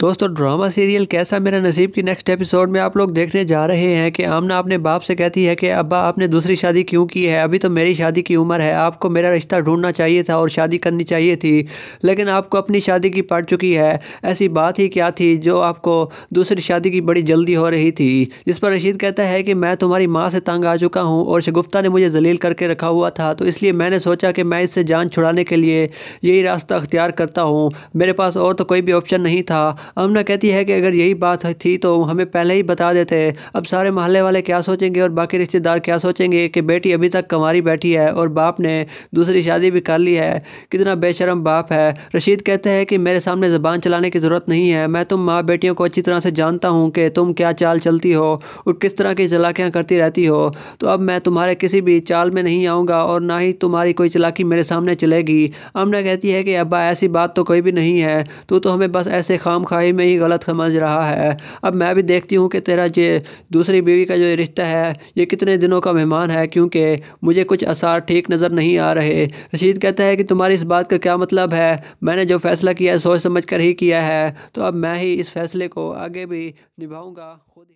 दोस्तों drama serial कैसा मेरा नसीब की नेक्स्ट एपिसोड में आप लोग देखने जा रहे हैं कि आमना अपने बाप से कहती है कि अब्बा आपने दूसरी शादी क्यों की है अभी तो मेरी शादी की उम्र है आपको मेरा रिश्ता ढूंढना चाहिए था और शादी करनी चाहिए थी लेकिन आपको अपनी शादी की पड़ चुकी है ऐसी बात ही क्या थी जो आपको दूसरी शादी की बड़ी जल्दी हो रही थी जिस पर रशीद कहता है कि मैं तुम्हारी माँ से तंग आ चुका हूँ और शगुफ्ता ने मुझे जलील करके रखा हुआ था तो इसलिए मैंने सोचा कि मैं इससे जान छुड़ाने के लिए यही रास्ता अख्तियार करता हूँ मेरे पास और तो कोई भी ऑप्शन नहीं था अमना कहती है कि अगर यही बात थी तो हमें पहले ही बता देते अब सारे मोहल्ले वाले क्या सोचेंगे और बाकी रिश्तेदार क्या सोचेंगे कि बेटी अभी तक कमारी बैठी है और बाप ने दूसरी शादी भी कर ली है कितना बेशरम बाप है रशीद कहते हैं कि मेरे सामने ज़बान चलाने की ज़रूरत नहीं है मैं तुम माँ बेटियों को अच्छी तरह से जानता हूँ कि तुम क्या चाल चलती हो और किस तरह की चलाकियाँ करती रहती हो तो अब मैं तुम्हारे किसी भी चाल में नहीं आऊँगा और ना ही तुम्हारी कोई चलाकी मेरे सामने चलेगी अमना कहती है कि अब्बा ऐसी बात तो कोई भी नहीं है तो हमें बस ऐसे खाम खा खाई में ही गलत समझ रहा है अब मैं भी देखती हूँ कि तेरा ये दूसरी बीवी का जो रिश्ता है ये कितने दिनों का मेहमान है क्योंकि मुझे कुछ आसार ठीक नज़र नहीं आ रहे रशीद कहता है कि तुम्हारी इस बात का क्या मतलब है मैंने जो फ़ैसला किया है सोच समझ कर ही किया है तो अब मैं ही इस फैसले को आगे भी निभाऊँगा खुद